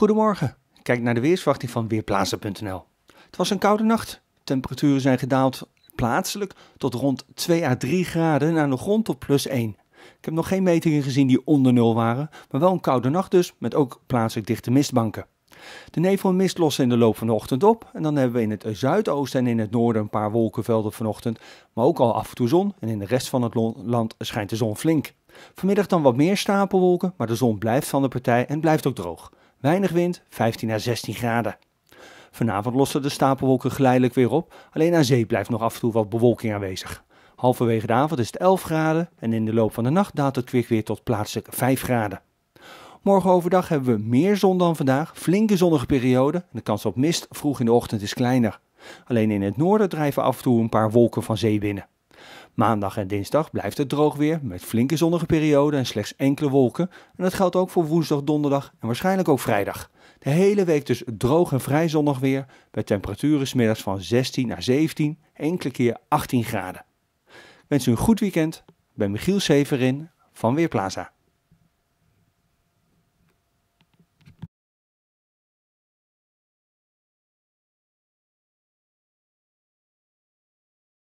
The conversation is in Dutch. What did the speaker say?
Goedemorgen. Kijk naar de weersverwachting van Weerplaatsen.nl. Het was een koude nacht. Temperaturen zijn gedaald plaatselijk tot rond 2 à 3 graden naar de grond tot plus 1. Ik heb nog geen metingen gezien die onder nul waren, maar wel een koude nacht dus, met ook plaatselijk dichte mistbanken. De nevel en mist lossen in de loop van de ochtend op en dan hebben we in het zuidoosten en in het noorden een paar wolkenvelden vanochtend, maar ook al af en toe zon en in de rest van het land schijnt de zon flink. Vanmiddag dan wat meer stapelwolken, maar de zon blijft van de partij en blijft ook droog. Weinig wind, 15 à 16 graden. Vanavond lossen de stapelwolken geleidelijk weer op, alleen aan zee blijft nog af en toe wat bewolking aanwezig. Halverwege de avond is het 11 graden en in de loop van de nacht daalt het kwik weer tot plaatselijk 5 graden. Morgen overdag hebben we meer zon dan vandaag, flinke zonnige periode en de kans op mist vroeg in de ochtend is kleiner. Alleen in het noorden drijven af en toe een paar wolken van zee binnen. Maandag en dinsdag blijft het droog weer met flinke zonnige perioden en slechts enkele wolken. En dat geldt ook voor woensdag, donderdag en waarschijnlijk ook vrijdag. De hele week dus droog en vrij zonnig weer met temperaturen smiddags van 16 naar 17, enkele keer 18 graden. wens u een goed weekend. Ik ben Michiel Severin van Weerplaza.